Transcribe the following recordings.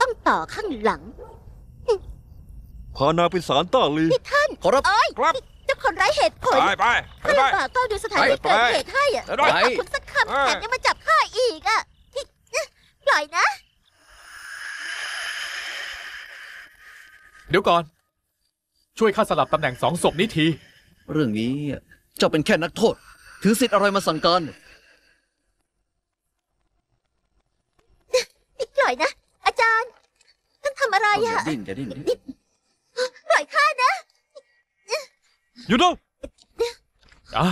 ต้องต่อข้างหลัง พานาไปสารต้าลีี่ท่าน ขอรับเอ้ยครับเจ้าคนไร้เหตุผล ไปไปไปข้าไปป่าเ้าดูสถานที่เกิดเหตุให้อ่ะไปไ่คุณสักคำแถมยังมาจับข้าอีกอ่ะที่ปล่อยนะ เดี๋ยวก่อน ช่วยข้าสลับตำแหน่งสองศพนี้ที เรื่องนี้เจ้าเป็นแค่นักโทษ ถือสิทธิ์อะไรมาสั่งการนี่ปล่อยนะอะไรอย่าะดิ้นอยดิ้นปล่อยข้านะ หยุดดูอ่ะ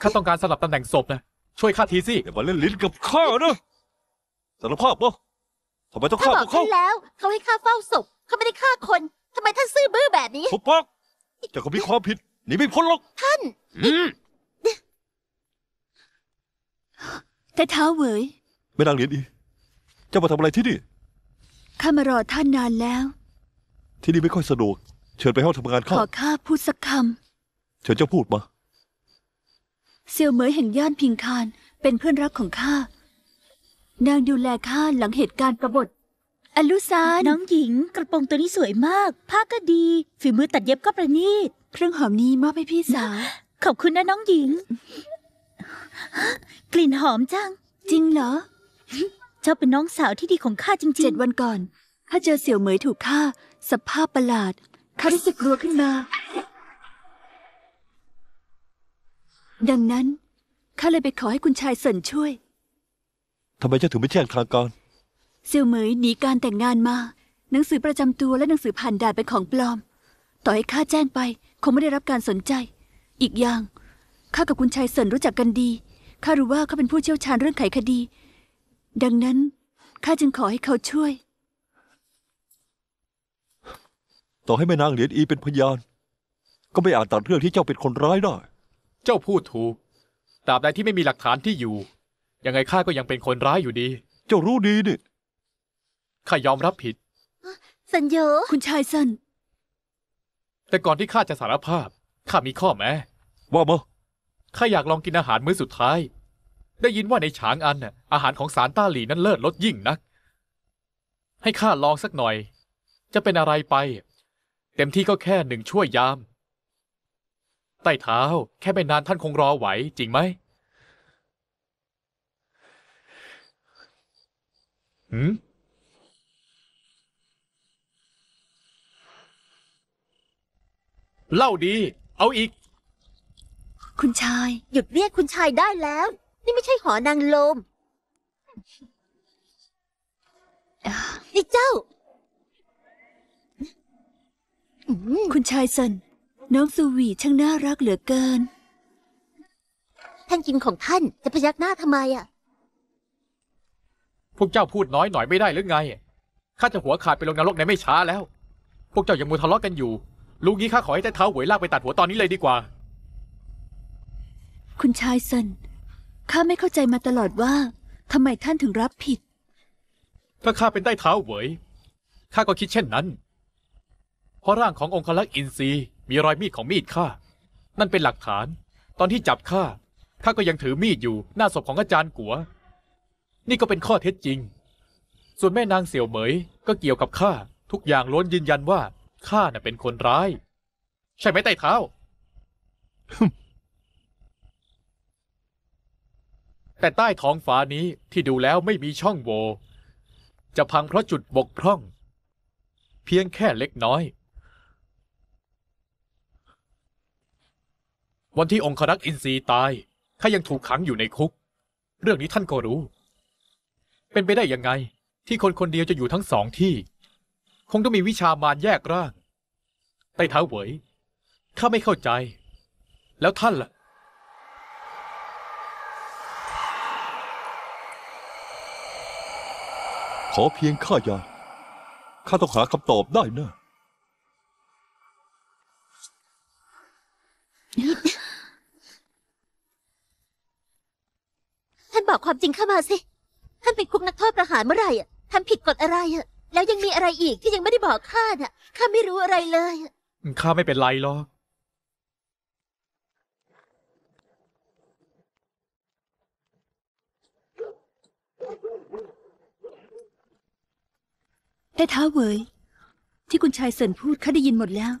ข้าต้องการสลับตำแหน่งศพนะช่วยข้าทีสิอย่ามาเล่นลิ้นกับข้านะสารภาพบ่ทำไมต้องข้าฆ่าพวกเขาท่านแล้ว เขาให้ข้าเฝ้าศพเขาไม่ได้ฆ่าคน ทำไมท่านซื่อบื้อแบบนี้ทุบปอกจะก็มีความผิดหนีไม่พ้นหรอก ท่าน แต่เท้าเววยไม่ดังเหรียญอีเจ้ามาทำอะไรที่นี่ข้ามารอท่านนานแล้ว ที่นี่ไม่ค่อยสะดวก เชิญไปห้องทำงานข้า ขอข้าพูดสักคำเชิญเจ้าพูดมา เซียวเหมยแห่งย่านพิงคาน เป็นเพื่อนรักของข้า นางดูแลข้าหลังเหตุการณ์กบฏอลุซานน้องหญิง กระโปรงตัวนี้สวยมาก ผ้าก็ดี ฝีมือตัดเย็บก็ประณีต เครื่องหอมนี้มอบให้พี่สาวขอบคุณนะน้องหญิง กลิ่นหอมจังจริงเหรอจ้าเป็นน้องสาวที่ดีของข้าจริงๆ เจ็ดวันก่อน ข้าเจอเสี่ยวเหมยถูกฆ่า สภาพประหลาดข้ารู้สึกกลัวขึ้นมา ดังนั้นข้าเลยไปขอให้คุณชายเสินช่วย ทำไมเจ้าถึงไม่แจ้งทางการเสี่ยวเหมยหนีการแต่งงานมา หนังสือประจำตัวและหนังสือผ่านด่านเป็นของปลอม ต่อให้ข้าแจ้งไปคงไม่ได้รับการสนใจ อีกอย่างข้ากับคุณชายเสินรู้จักกันดีข้ารู้ว่าเขาเป็นผู้เชี่ยวชาญเรื่องไขคดีดังนั้นข้าจึงขอให้เขาช่วย ต่อให้แม่นางเหรียญอีเป็นพยานก็ไม่อาจตัดเรื่องที่เจ้าเป็นคนร้ายได้ เจ้าพูดถูกตราบใดที่ไม่มีหลักฐานที่อยู่ ยังไง ข้าก็ยังเป็นคนร้ายอยู่ดี เจ้ารู้ดีนี่ข้ายอมรับผิด สัญญอคุณชายสันแต่ก่อนที่ข้าจะสารภาพ ข้ามีข้อแม้ว่ามาข้าอยากลองกินอาหารมื้อสุดท้ายได้ยินว่าในฉางอันน่ะอาหารของสารต้าหลีนั้นเลิศลดยิ่งนัก ให้ข้าลองสักหน่อย จะเป็นอะไรไป เต็มที่ก็แค่หนึ่งชั่วยามใต้เท้า แค่ไม่นานท่านคงรอไหว จริงไหมหืมเล่าดี เอาอีก คุณชาย หยุดเรียกคุณชายได้แล้วนี่ไม่ใช่หอนางลม นี่เจ้า คุณชายสันน้องสูวีช่างน่ารักเหลือเกิน ท่านกินของท่านจะพยักหน้าทำไมอ่ะ พวกเจ้าพูดน้อยหน่อยไม่ได้ หรือไง ข้าจะหัวขาดไปลงนรกในไม่ช้าแล้ว พวกเจ้ายังมัวทะเลาะกันอยู่ ลูกนี้ข้าขอให้แต่เท้าหวยลากไปตัดหัวตอนนี้เลยดีกว่า คุณชายสันข้าไม่เข้าใจมาตลอดว่าทำไมท่านถึงรับผิด ถ้าข้าเป็นได้เท้าเหวยข้าก็คิดเช่นนั้น เพราะร่างขององคลักษ์อินทรีมีรอยมีดของมีดข้า นั่นเป็นหลักฐาน ตอนที่จับข้า ข้าก็ยังถือมีดอยู่หน้าศพของอาจารย์กัว นี่ก็เป็นข้อเท็จจริง ส่วนแม่นางเสี่ยวเหมย ก็เกี่ยวกับข้าทุกอย่างล้วนยืนยันว่าข้าน่ะเป็นคนร้าย ใช่ไหมไต้เท้าแต่ใต้ท้องฟ้านี้ที่ดูแล้วไม่มีช่องโหว่จะพังเพราะจุดบกพร่อง เพียงแค่เล็กน้อย วันที่องครักษ์อินทรีตายข้ายังถูกขังอยู่ในคุก เรื่องนี้ท่านก็รู้ เป็นไปได้ยังไงที่คนคนเดียวจะอยู่ทั้งสองที่ คงต้องมีวิชามารแยกร่างไต้เท้าเหวยข้าไม่เข้าใจ แล้วท่านล่ะขอเพียงข้ายา ข้าต้องหาคำตอบได้นะ ท่านบอกความจริงข้ามาสิ ท่านเป็นคุกนักโทษประหารเมื่อไหร่อ่ะ ท่านผิดกฎอะไรอ่ะ แล้วยังมีอะไรอีกที่ยังไม่ได้บอกข้าน่ะ ข้าไม่รู้อะไรเลย ข้าไม่เป็นไรหรอกต้ท้าเวย ที่คุณชายเสินพูดข้าได้ยินหมดแล้ว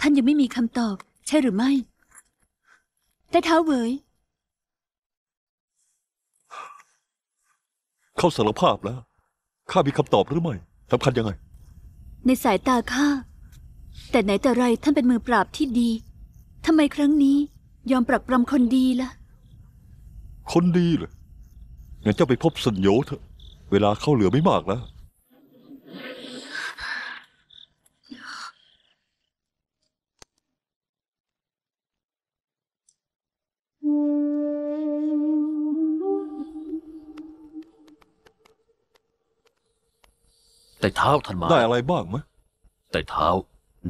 ท่านยังไม่มีคำตอบ ใช่หรือไม่แต่เท้าเวยเขาสารภาพแล้วข้ามีคำตอบหรือไม่สำคัญยังไง ในสายตาข้าแต่ไหนแต่ไร ท่านเป็นมือปราบที่ดีทำไมครั้งนี้ยอมปรับปรำคนดีละ่ะ คนดีเหรองั้นเจ้าไปพบสัญโยเถอะเวลาเข้าเหลือไม่มากแล้วแต่เท้าท่านมาได้อะไรบ้างไหมแต่เท้า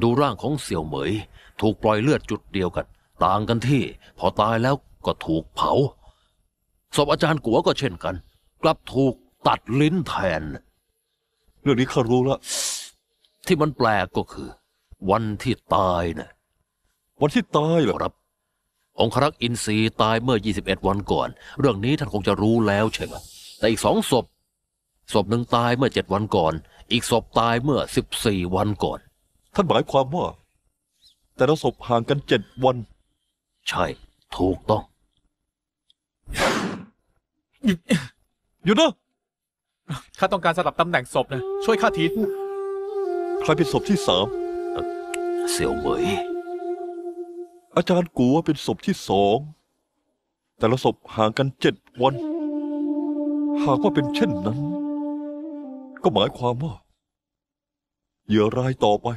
ดูร่างของเสี่ยวเหมยถูกปล่อยเลือดจุดเดียวกัน ต่างกันที่ พอตายแล้วก็ถูกเผาศพอาจารย์กัวก็เช่นกัน กลับถูกตัดลิ้นแทน เรื่องนี้ข้ารู้ละที่มันแปลกก็คือ วันที่ตายนะวันที่ตายเหรอครับ องครักษ์อินทรีตายเมื่อ21วันก่อน เรื่องนี้ท่านคงจะรู้แล้ว ใช่ไหมแต่อีกสองศพศพหนึ่งตายเมื่อเจ็ดวันก่อนอีกศพตายเมื่อสสิบี่วันก่อนท่านหมายความว่า แต่ละศพห่างกันเจ็ดวัน ใช่ถูกต้อง หยุดหยุดนะข้าต้องการสลับตำแหน่งศพนะช่วยข้าทีใครเป็นศพที่สามเสี่ยวเหมย อาจารย์กูว่าเป็นศพที่สองแต่ละศพห่างกันเจ็ดวัน หากว่าเป็นเช่นนั้นก็หมายความว่าเหยื่อรายต่อไป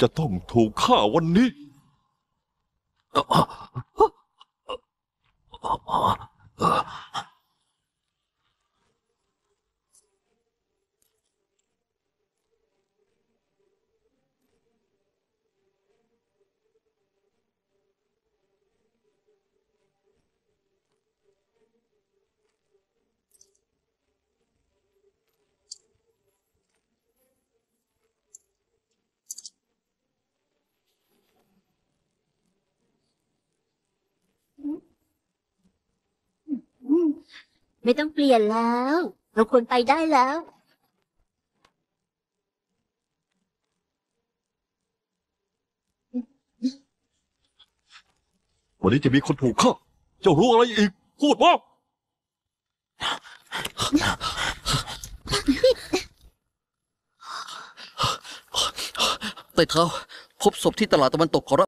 จะต้องถูกฆ่าวันนี้่อไม่ต้องเปลี่ยนแล้ว เราควรไปได้แล้ว วันนี้จะมีคนถูกฆ่าเจ้ารู้อะไรอีก พูดว่าใต้เท้าพบศพที่ตลาดตะวันตกขอรับ